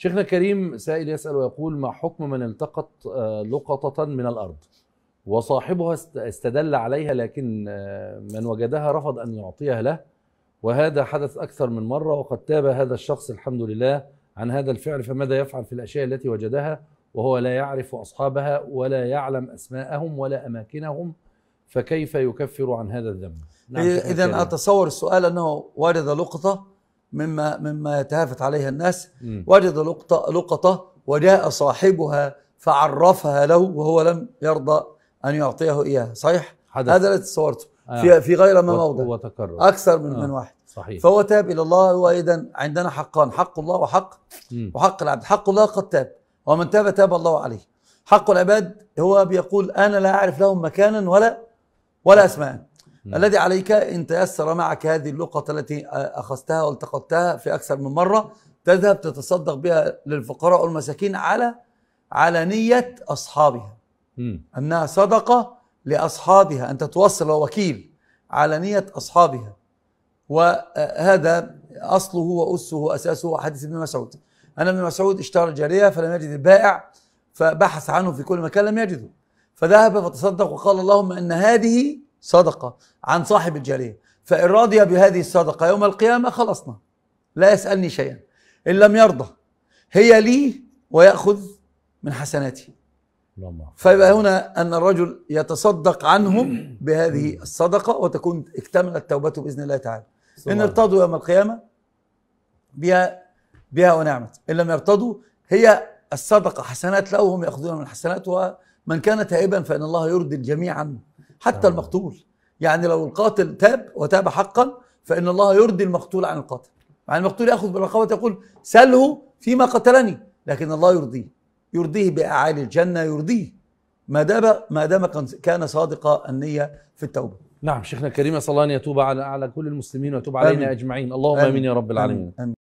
شيخنا كريم سائل يسأل ويقول ما حكم من التقط آه، لقطة من الأرض وصاحبها استدل عليها لكن آه، من وجدها رفض أن يعطيها له وهذا حدث أكثر من مرة وقد تاب هذا الشخص الحمد لله عن هذا الفعل فماذا يفعل في الأشياء التي وجدها وهو لا يعرف أصحابها ولا يعلم أسماءهم ولا أماكنهم فكيف يكفر عن هذا الذنب نعم إذا أتصور السؤال أنه ورد لقطة مما مما يتهافت عليها الناس وجد لقطة لقطة وجاء صاحبها فعرفها له وهو لم يرضى أن يعطيه إياها صحيح؟ حدث. هذا الذي تصورته آه. في في غير ما موضع وتكرر أكثر من آه. من واحد صحيح فهو تاب إلى الله وإذا عندنا حقان حق الله وحق م. وحق العبد حق الله قد تاب ومن تاب تاب الله عليه حق العباد هو بيقول أنا لا أعرف لهم مكانا ولا ولا أسماء مم. الذي عليك إن تيسر معك هذه اللقطة التي أخذتها والتقطتها في أكثر من مرة تذهب تتصدق بها للفقراء والمساكين على على نية أصحابها مم. أنها صدقة لأصحابها أنت توصل وكيل على نية أصحابها وهذا أصله وأسه واساسه حديث ابن مسعود أن ابن مسعود اشترى جارية فلم يجد البائع فبحث عنه في كل مكان لم يجده فذهب فتصدق وقال اللهم ان هذه صدقة عن صاحب الجارية فإن رضي بهذه الصدقة يوم القيامة خلصنا لا يسألني شيئا إن لم يرضى هي لي ويأخذ من حسناتي فيبقى هنا أن الرجل يتصدق عنهم بهذه الصدقة وتكون اكتملت توبته بإذن الله تعالى إن ارتضوا يوم القيامة بها بها ونعمت إن لم يرتضوا هي الصدقة حسنات له هم يأخذون من الحسنات ومن كان تائبا فإن الله يرضي الجميع عنه حتى آه. المقتول يعني لو القاتل تاب وتاب حقا فإن الله يرضي المقتول عن القاتل مع يعني المقتول يأخذ بالرقبة يقول سله فيما قتلني لكن الله يرضيه يرضيه بأعالي الجنة يرضيه ما دام ما دام كان صادق النية في التوبة نعم شيخنا الكريم أسأل الله أن يتوب على على كل المسلمين ويتوب علينا أجمعين اللهم آمين, آمين يا رب العالمين آمين. آمين.